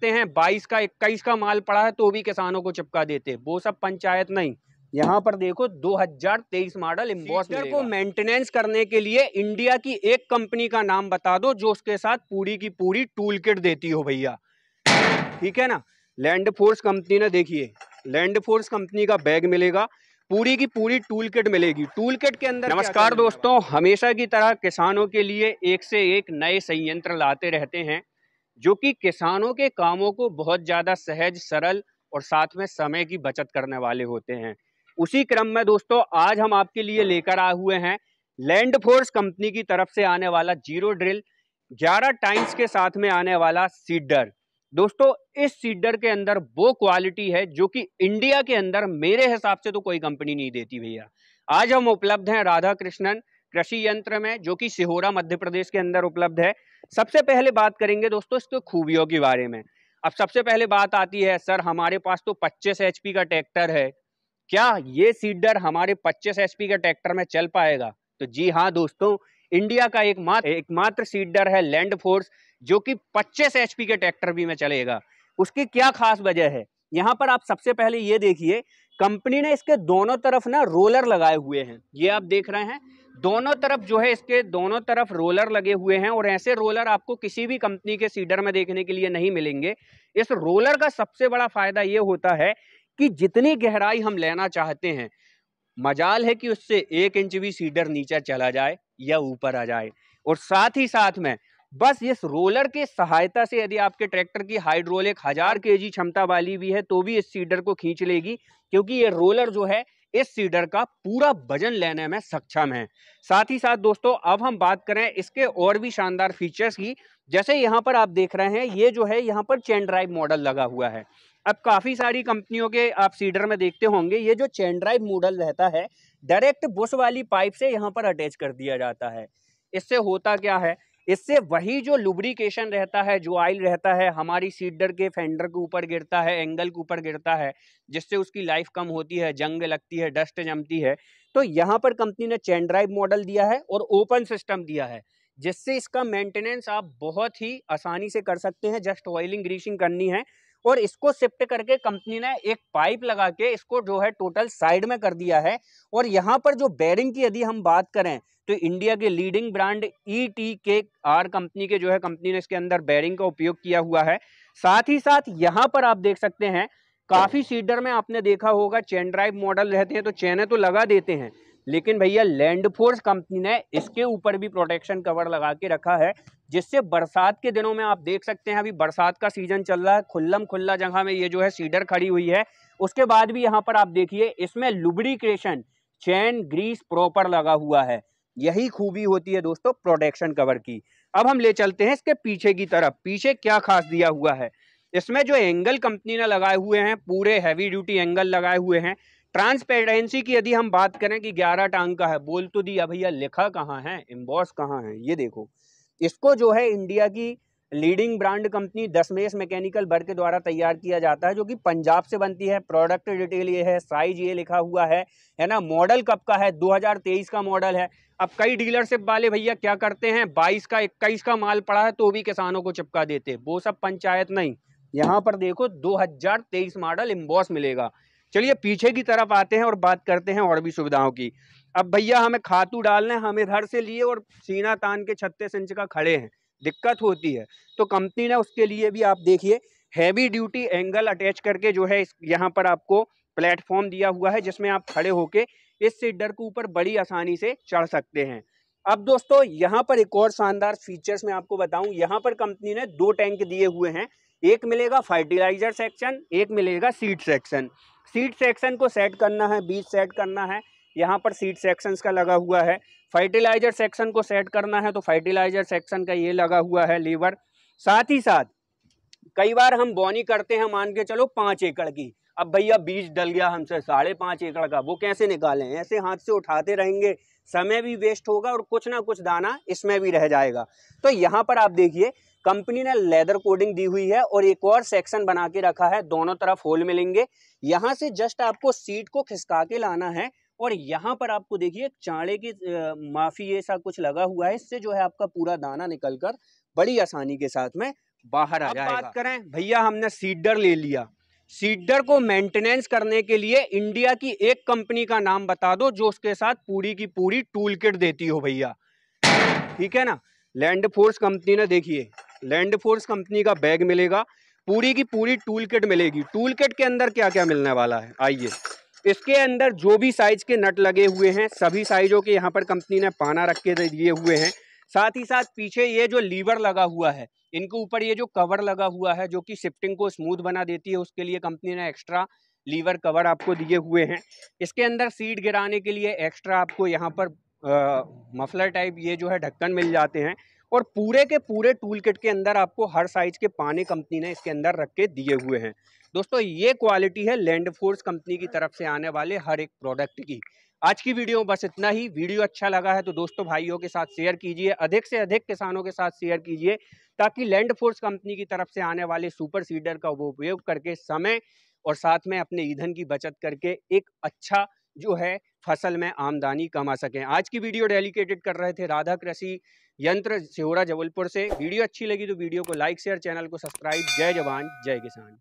सकते हैं बाईस का इक्कीस का माल पड़ा है तो भी किसानों को चिपका देते वो सब पंचायत नहीं यहाँ पर देखो 2023 मॉडल इम्बॉस्टर को मेंटेनेंस करने के लिए इंडिया की एक कंपनी का नाम बता दो जो उसके साथ पूरी की पूरी टूल किट देती हो भैया ठीक है ना लैंड फोर्स कंपनी ना देखिए लैंड फोर्स कंपनी का बैग मिलेगा पूरी की पूरी टूल किट मिलेगी टूल किट के अंदर नमस्कार दोस्तों हमेशा की तरह किसानों के लिए एक से एक नए संयंत्र लाते रहते हैं जो कि किसानों के कामों को बहुत ज़्यादा सहज सरल और साथ में समय की बचत करने वाले होते हैं उसी क्रम में दोस्तों आज हम आपके लिए लेकर आए हुए हैं लैंड फोर्स कंपनी की तरफ से आने वाला जीरो ड्रिल 11 टाइम्स के साथ में आने वाला सीडर दोस्तों इस सीडर के अंदर वो क्वालिटी है जो कि इंडिया के अंदर मेरे हिसाब से तो कोई कंपनी नहीं देती भैया आज हम उपलब्ध हैं राधा कृष्णन कृषि यंत्र में जो कि सिहोरा मध्य प्रदेश के अंदर उपलब्ध है सबसे पहले बात करेंगे दोस्तों इसके खूबियों के बारे में अब सबसे पहले बात आती है सर हमारे पास तो 25 एच का ट्रैक्टर है क्या ये सीडर हमारे 25 एच का ट्रैक्टर में चल पाएगा तो जी हाँ दोस्तों इंडिया का एक मात्र एकमात्र सीडर है लैंड फोर्स जो कि 25 एच के ट्रैक्टर भी में चलेगा उसकी क्या खास वजह है यहाँ पर आप सबसे पहले ये देखिए कंपनी ने इसके दोनों तरफ ना रोलर लगाए हुए हैं ये आप देख रहे हैं दोनों तरफ जो है इसके दोनों तरफ रोलर लगे हुए हैं और ऐसे रोलर आपको किसी भी कंपनी के सीडर में देखने के लिए नहीं मिलेंगे इस रोलर का सबसे बड़ा फ़ायदा ये होता है कि जितनी गहराई हम लेना चाहते हैं मजाल है कि उससे एक इंच भी सीडर नीचे चला जाए या ऊपर आ जाए और साथ ही साथ में बस इस रोलर के सहायता से यदि आपके ट्रैक्टर की हाइड्रोलिक हजार के जी क्षमता वाली भी है तो भी इस सीडर को खींच लेगी क्योंकि ये रोलर जो है इस सीडर का पूरा वजन लेने में सक्षम है साथ ही साथ दोस्तों अब हम बात करें इसके और भी शानदार फीचर्स की जैसे यहाँ पर आप देख रहे हैं ये जो है यहाँ पर चैन ड्राइव मॉडल लगा हुआ है अब काफ़ी सारी कंपनियों के आप सीडर में देखते होंगे ये जो चैन ड्राइव मॉडल रहता है डायरेक्ट बुश वाली पाइप से यहाँ पर अटैच कर दिया जाता है इससे होता क्या है इससे वही जो लुब्रिकेशन रहता है जो ऑयल रहता है हमारी सीडर के फेंडर के ऊपर गिरता है एंगल के ऊपर गिरता है जिससे उसकी लाइफ कम होती है जंग लगती है डस्ट जमती है तो यहाँ पर कंपनी ने चैन ड्राइव मॉडल दिया है और ओपन सिस्टम दिया है जिससे इसका मेंटेनेंस आप बहुत ही आसानी से कर सकते हैं जस्ट ऑयलिंग ग्रीसिंग करनी है और इसको शिफ्ट करके कंपनी ने एक पाइप लगा के इसको जो है टोटल साइड में कर दिया है और यहाँ पर जो बैरिंग की यदि हम बात करें तो इंडिया के leading brand E T K R company के जो है कंपनी ने इसके अंदर बैरिंग का उपयोग किया हुआ है साथ ही साथ यहाँ पर आप देख सकते हैं काफ़ी सीडर में आपने देखा होगा चैन ड्राइव मॉडल रहते हैं तो चैने तो लगा देते हैं लेकिन भैया लैंड फोर्स कंपनी ने इसके ऊपर भी प्रोटेक्शन कवर लगा के रखा है जिससे बरसात के दिनों में आप देख सकते हैं अभी बरसात का सीजन चल रहा है खुल्लम खुल्ला जगह में ये जो है सीडर खड़ी हुई है उसके बाद भी यहाँ पर आप देखिए इसमें लुब्रिकेशन चैन ग्रीस प्रॉपर लगा हुआ है यही खूबी होती है दोस्तों प्रोटेक्शन कवर की अब हम ले चलते हैं इसके पीछे की तरफ पीछे क्या खास दिया हुआ है इसमें जो एंगल कंपनी ने लगाए हुए हैं पूरे हैवी ड्यूटी एंगल लगाए हुए हैं ट्रांसपेरेंसी की यदि हम बात करें कि ग्यारह टांग का है बोल तो दिया भैया लिखा कहाँ है एम्बॉस कहाँ है ये देखो इसको जो है इंडिया की leading brand company Dasmesh mechanical बर के द्वारा तैयार किया जाता है जो कि पंजाब से बनती है प्रोडक्ट डिटेल ये है साइज ये लिखा हुआ है है ना मॉडल कब का है 2023 का मॉडल है अब कई डीलरशिप वाले भैया क्या करते हैं 22 का 21 का माल पड़ा है तो भी किसानों को चिपका देते वो सब पंचायत नहीं यहाँ पर देखो दो मॉडल इम्बॉस मिलेगा चलिए पीछे की तरफ आते हैं और बात करते हैं और भी सुविधाओं की अब भैया हमें खातू डालना है हम इधर से लिए और सीना तान के छत्तीस इंच का खड़े हैं दिक्कत होती है तो कंपनी ने उसके लिए भी आप देखिए हैवी ड्यूटी एंगल अटैच करके जो है इस यहाँ पर आपको प्लेटफॉर्म दिया हुआ है जिसमें आप खड़े होके इस सीडर के ऊपर बड़ी आसानी से चढ़ सकते हैं अब दोस्तों यहाँ पर एक और शानदार फीचर्स मैं आपको बताऊँ यहाँ पर कंपनी ने दो टैंक दिए हुए हैं एक मिलेगा फर्टिलाइजर सेक्शन एक मिलेगा सीड सेक्शन सीड सेक्शन को सेट करना है बीज सेट करना है यहाँ पर सीड सेक्शंस का लगा हुआ है फर्टिलाइजर सेक्शन को सेट करना है तो फर्टिलाइजर सेक्शन का ये लगा हुआ है लीवर साथ ही साथ कई बार हम बोनी करते हैं मान के चलो पाँच एकड़ की अब भैया बीज डल गया हमसे साढ़े पाँच एकड़ का वो कैसे निकालें ऐसे हाथ से उठाते रहेंगे समय भी वेस्ट होगा और कुछ ना कुछ दाना इसमें भी रह जाएगा तो यहाँ पर आप देखिए कंपनी ने लेदर कोडिंग दी हुई है और एक और सेक्शन बना के रखा है दोनों तरफ होल मिलेंगे यहाँ से जस्ट आपको सीट को खिसका के लाना है और यहाँ पर आपको देखिए चाड़े की माफी ऐसा कुछ लगा हुआ है इससे जो है आपका पूरा दाना निकल कर बड़ी आसानी के साथ में बाहर आ जाएगा बात करें भैया हमने सीडर ले लिया सीडर को मेंटेनेंस करने के लिए इंडिया की एक कंपनी का नाम बता दो जो उसके साथ पूरी की पूरी टूल किट देती हो भैया ठीक है ना लैंड फोर्स कंपनी ने देखिए लैंड फोर्स कंपनी का बैग मिलेगा पूरी की पूरी टूल किट मिलेगी टूल किट के अंदर क्या क्या मिलने वाला है आइए इसके अंदर जो भी साइज के नट लगे हुए हैं सभी साइजों के यहाँ पर कंपनी ने पाना रख के दिए हुए हैं साथ ही साथ पीछे ये जो लीवर लगा हुआ है इनके ऊपर ये जो कवर लगा हुआ है जो कि शिफ्टिंग को स्मूथ बना देती है उसके लिए कंपनी ने एक्स्ट्रा लीवर कवर आपको दिए हुए हैं इसके अंदर सीट गिराने के लिए एक्स्ट्रा आपको यहाँ पर आ, मफलर टाइप ये जो है ढक्कन मिल जाते हैं और पूरे के पूरे टूल किट के अंदर आपको हर साइज़ के पाने कंपनी ने इसके अंदर रख के दिए हुए हैं दोस्तों ये क्वालिटी है लैंड फोर्स कंपनी की तरफ से आने वाले हर एक प्रोडक्ट की आज की वीडियो बस इतना ही वीडियो अच्छा लगा है तो दोस्तों भाइयों के साथ शेयर कीजिए अधिक से अधिक किसानों के साथ शेयर कीजिए ताकि लैंड फोर्स कंपनी की तरफ से आने वाले सुपर सीडर का उपयोग करके समय और साथ में अपने ईंधन की बचत करके एक अच्छा जो है फसल में आमदनी कमा सकें आज की वीडियो डेलीकेटेड कर रहे थे राधा कृषि यंत्र सिहोरा जबलपुर से वीडियो अच्छी लगी तो वीडियो को लाइक शेयर चैनल को सब्सक्राइब जय जवान जय किसान